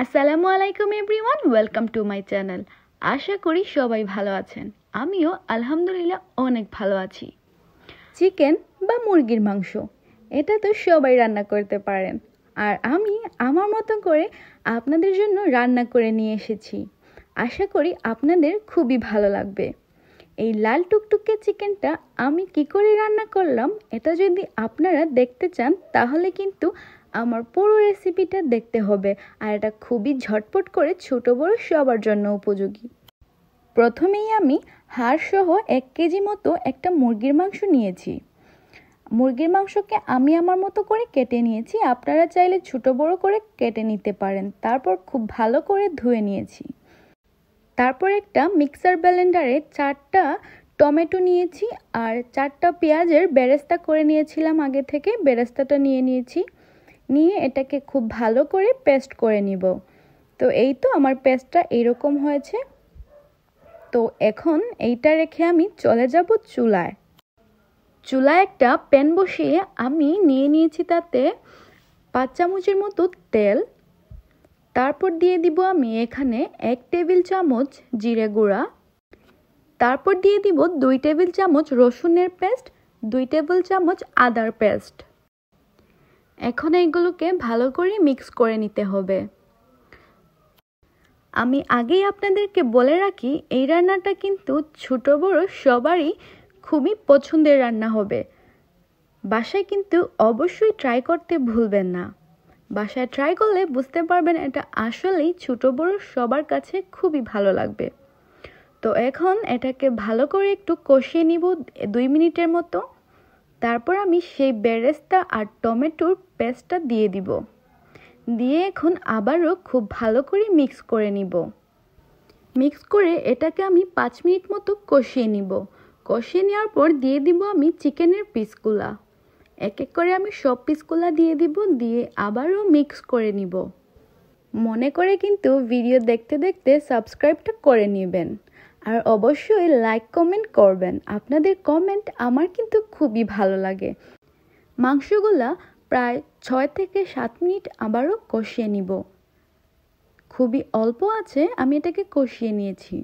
আসসালামু আলাইকুম everyone welcome to my channel আশা করি সবাই ভালো আছেন আমিও আলহামদুলিল্লাহ অনেক ভালো আছি চিকেন বা মুরগির মাংস এটা তো সবাই রান্না করতে পারেন আর আমি আমার মতো করে আপনাদের জন্য রান্না করে নিয়ে এসেছি আশা করি আপনাদের খুবই ভালো লাগবে এই লাল টুকটুকে চিকেনটা আমি কি করে রান্না করলাম এটা যদি আপনারা দেখতে চান তাহলে কিন্তু আমার পুরো রেসিপিটা দেখতে হবে আর এটা খুবই ঝটপট করে ছোট বড় সবার জন্য উপযোগী প্রথমেই আমি হাড়সহ এক কেজি মতো একটা মুরগির মাংস নিয়েছি মুরগির মাংসকে আমি আমার মতো করে কেটে নিয়েছি আপনারা চাইলে ছোট বড় করে কেটে নিতে পারেন তারপর খুব ভালো করে ধুয়ে নিয়েছি তারপর একটা মিক্সার ব্যালেন্ডারে চারটা টমেটো নিয়েছি আর চারটা পেঁয়াজের বেরেস্তা করে নিয়েছিলাম আগে থেকে বেরেস্তাটা নিয়ে নিয়েছি নিয়ে এটাকে খুব ভালো করে পেস্ট করে নিব তো এই তো আমার পেস্টটা এইরকম হয়েছে তো এখন এইটা রেখে আমি চলে যাব চুলায় চুলায় একটা প্যান বসিয়ে আমি নিয়ে নিয়েছি তাতে পাঁচ চামচের মতো তেল তারপর দিয়ে দিব আমি এখানে এক টেবিল চামচ জিরে গুঁড়া তারপর দিয়ে দিব দুই টেবিল চামচ রসুনের পেস্ট দুই টেবিল চামচ আদার পেস্ট এখন এগুলোকে ভালো করে মিক্স করে নিতে হবে আমি আগেই আপনাদেরকে বলে রাখি এই রান্নাটা কিন্তু ছোট বড় সবারই খুবই পছন্দের রান্না হবে বাসায় কিন্তু অবশ্যই ট্রাই করতে ভুলবেন না বাসায় ট্রাই করলে বুঝতে পারবেন এটা আসলেই ছোট বড় সবার কাছে খুবই ভালো লাগবে তো এখন এটাকে ভালো করে একটু কষিয়ে নিব দুই মিনিটের মতো তারপর আমি সেই বেরেস্তা আর টমেটোর পেস্টটা দিয়ে দিব দিয়ে এখন আবারও খুব ভালো করে মিক্স করে নিব মিক্স করে এটাকে আমি পাঁচ মিনিট মতো কষিয়ে নিব কষিয়ে নেওয়ার পর দিয়ে দিব আমি চিকেনের পিসগুলা এক এক করে আমি সব পিসগুলা দিয়ে দিব দিয়ে আবারও মিক্স করে নিব মনে করে কিন্তু ভিডিও দেখতে দেখতে সাবস্ক্রাইবটা করে নেবেন আর অবশ্যই লাইক কমেন্ট করবেন আপনাদের কমেন্ট আমার কিন্তু খুবই ভালো লাগে মাংসগুলা প্রায় ছয় থেকে সাত মিনিট আবারও কষিয়ে নিব খুবই অল্প আছে আমি এটাকে কষিয়ে নিয়েছি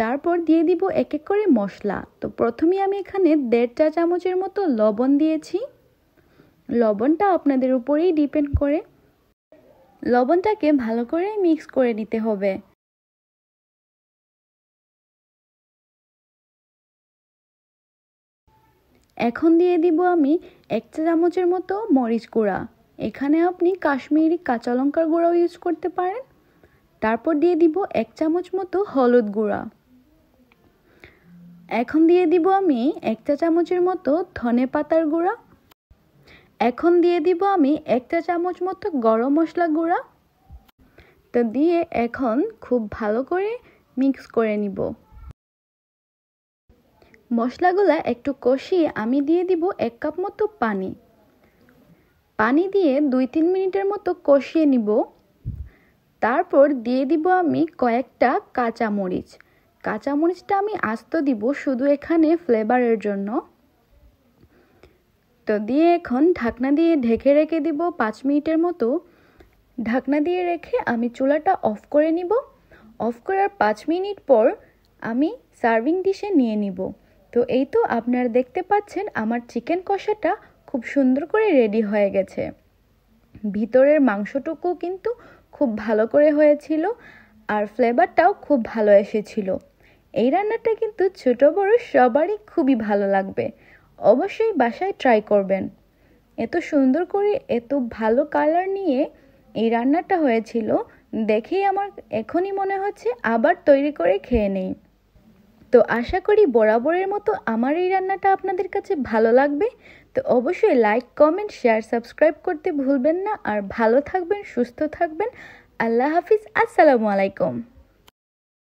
তারপর দিয়ে দিব এক এক করে মশলা তো প্রথমে আমি এখানে দেড় চা চামচের মতো লবণ দিয়েছি লবণটা আপনাদের উপরেই ডিপেন্ড করে লবণটাকে ভালো করে মিক্স করে নিতে হবে এখন দিয়ে দিব আমি এক চা চামচের মতো মরিচ গুঁড়া এখানে আপনি কাশ্মীরি কাঁচা লঙ্কার গুঁড়াও ইউজ করতে পারেন তারপর দিয়ে দিব এক চামচ মতো হলুদ গুঁড়া এখন দিয়ে দিব আমি এক চা চামচের মতো ধনে পাতার গুঁড়া এখন দিয়ে দিব আমি এক চা চামচ মতো গরম মশলা গুঁড়া তা দিয়ে এখন খুব ভালো করে মিক্স করে নিব মশলাগুলা একটু কষিয়ে আমি দিয়ে দিব এক কাপ মতো পানি পানি দিয়ে দুই তিন মিনিটের মতো কষিয়ে নিব তারপর দিয়ে দিব আমি কয়েকটা কাঁচামরিচ কাঁচামরিচটা আমি আস্ত দিব শুধু এখানে ফ্লেভারের জন্য তো দিয়ে এখন ঢাকনা দিয়ে ঢেকে রেখে দিব পাঁচ মিনিটের মতো ঢাকনা দিয়ে রেখে আমি চুলাটা অফ করে নিব অফ করার পাঁচ মিনিট পর আমি সার্ভিং ডিশে নিয়ে নিব তো এই তো আপনারা দেখতে পাচ্ছেন আমার চিকেন কষাটা খুব সুন্দর করে রেডি হয়ে গেছে ভিতরের মাংসটুকু কিন্তু খুব ভালো করে হয়েছিল আর ফ্লেভারটাও খুব ভালো এসেছিল এই রান্নাটা কিন্তু ছোট বড় সবারই খুবই ভালো লাগবে অবশ্যই বাসায় ট্রাই করবেন এত সুন্দর করে এত ভালো কালার নিয়ে এই রান্নাটা হয়েছিল দেখেই আমার এখনই মনে হচ্ছে আবার তৈরি করে খেয়ে নেই তো আশা করি বরাবরের মতো আমার এই রান্নাটা আপনাদের কাছে ভালো লাগবে তো অবশ্যই লাইক কমেন্ট শেয়ার সাবস্ক্রাইব করতে ভুলবেন না আর ভালো থাকবেন সুস্থ থাকবেন আল্লাহ হাফিজ আসসালামু আলাইকুম